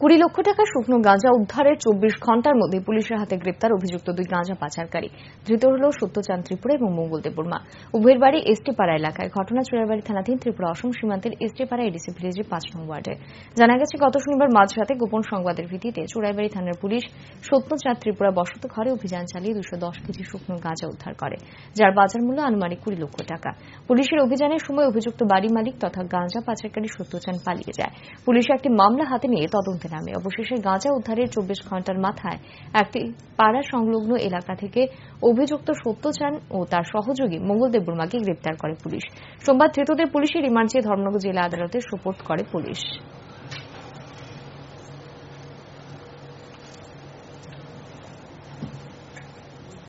কুড়ি লক্ষ টাকা শুকনো গাঁজা উদ্ধারের চব্বিশ ঘন্টার মধ্যে পুলিশের হাতে গ্রেপ্তার অভিযুক্ত দুই গাঁজা পাচারকারী ধৃত হল সত্যচান ত্রিপুরা এবং মঙ্গল দেববর্মা উভয়ের বাড়ি এসটিপাড়া এলাকায় ঘটনা চুরাবাড়ি থানাধীন ত্রিপুরা অসম সীমান্তের এসটিপাড়া এডিসি ভিলেজের পাঁচ নং ওয়ার্ডে জানা গেছে গত শনিবার মাঝরাতে গোপন সংবাদের ভিত্তিতে চোরাইবাড়ি থানার পুলিশ সত্যচাঁদ ত্রিপুরা বসত ঘরে অভিযান চালিয়ে দুশো দশ কেজি শুকনো গাঁজা উদ্ধার করে যার বাজার মূল্য আনুমানিক কুড়ি লক্ষ টাকা পুলিশের অভিযানের সময় অভিযুক্ত বাড়ি মালিক তথা গাঁজা পাচারকারী সত্যচান পালিয়ে যায় পুলিশ একটি মামলা হাতে নিয়ে তদন্ত পথে নামে অবশেষে গাঁজা উদ্ধারের চব্বিশ ঘন্টার মাথায় একটি পাড়া সংলগ্ন এলাকা থেকে অভিযুক্ত সত্যচান ও তার সহযোগী মঙ্গল বর্মাকে গ্রেপ্তার করে পুলিশ সোমবার ধৃতদের পুলিশের রিমান্ড চেয়ে ধর্মনগর জেলা আদালতে সুপোর্ট করে পুলিশ